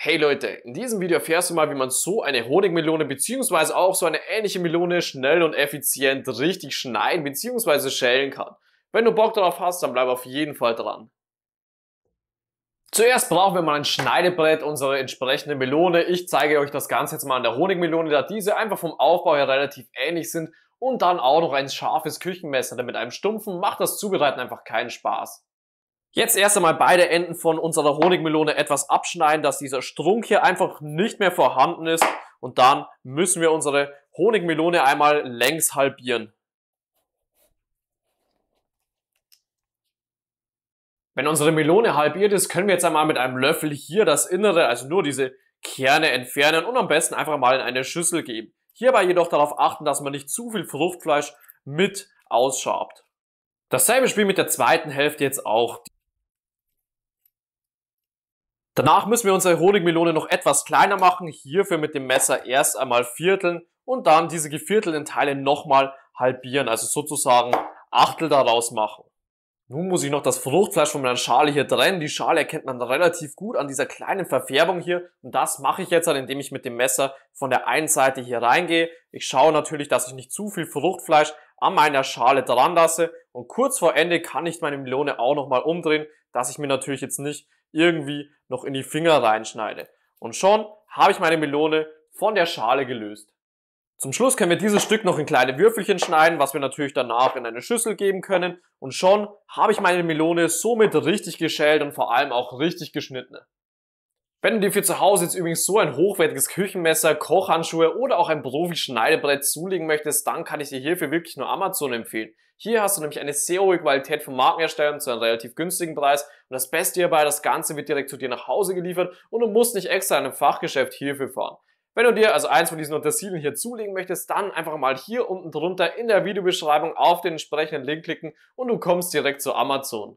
Hey Leute, in diesem Video erfährst du mal, wie man so eine Honigmelone bzw. auch so eine ähnliche Melone schnell und effizient richtig schneiden bzw. schälen kann. Wenn du Bock darauf hast, dann bleib auf jeden Fall dran. Zuerst brauchen wir mal ein Schneidebrett, unsere entsprechende Melone. Ich zeige euch das Ganze jetzt mal an der Honigmelone, da diese einfach vom Aufbau her relativ ähnlich sind und dann auch noch ein scharfes Küchenmesser, denn mit einem stumpfen macht das Zubereiten einfach keinen Spaß. Jetzt erst einmal beide Enden von unserer Honigmelone etwas abschneiden, dass dieser Strunk hier einfach nicht mehr vorhanden ist. Und dann müssen wir unsere Honigmelone einmal längs halbieren. Wenn unsere Melone halbiert ist, können wir jetzt einmal mit einem Löffel hier das Innere, also nur diese Kerne entfernen und am besten einfach mal in eine Schüssel geben. Hierbei jedoch darauf achten, dass man nicht zu viel Fruchtfleisch mit ausschabt. Dasselbe Spiel mit der zweiten Hälfte jetzt auch. Danach müssen wir unsere Honigmelone noch etwas kleiner machen, hierfür mit dem Messer erst einmal vierteln und dann diese geviertelten Teile nochmal halbieren, also sozusagen Achtel daraus machen. Nun muss ich noch das Fruchtfleisch von meiner Schale hier trennen. Die Schale erkennt man relativ gut an dieser kleinen Verfärbung hier. Und das mache ich jetzt, halt, indem ich mit dem Messer von der einen Seite hier reingehe. Ich schaue natürlich, dass ich nicht zu viel Fruchtfleisch an meiner Schale dran lasse. Und kurz vor Ende kann ich meine Melone auch nochmal umdrehen, dass ich mir natürlich jetzt nicht irgendwie noch in die Finger reinschneide. Und schon habe ich meine Melone von der Schale gelöst. Zum Schluss können wir dieses Stück noch in kleine Würfelchen schneiden, was wir natürlich danach in eine Schüssel geben können. Und schon habe ich meine Melone somit richtig geschält und vor allem auch richtig geschnitten. Wenn du dir für zu Hause jetzt übrigens so ein hochwertiges Küchenmesser, Kochhandschuhe oder auch ein Profi-Schneidebrett zulegen möchtest, dann kann ich dir hierfür wirklich nur Amazon empfehlen. Hier hast du nämlich eine sehr hohe Qualität von Markenherstellern zu einem relativ günstigen Preis und das Beste hierbei, das Ganze wird direkt zu dir nach Hause geliefert und du musst nicht extra in einem Fachgeschäft hierfür fahren. Wenn du dir also eins von diesen Untersilien hier zulegen möchtest, dann einfach mal hier unten drunter in der Videobeschreibung auf den entsprechenden Link klicken und du kommst direkt zu Amazon.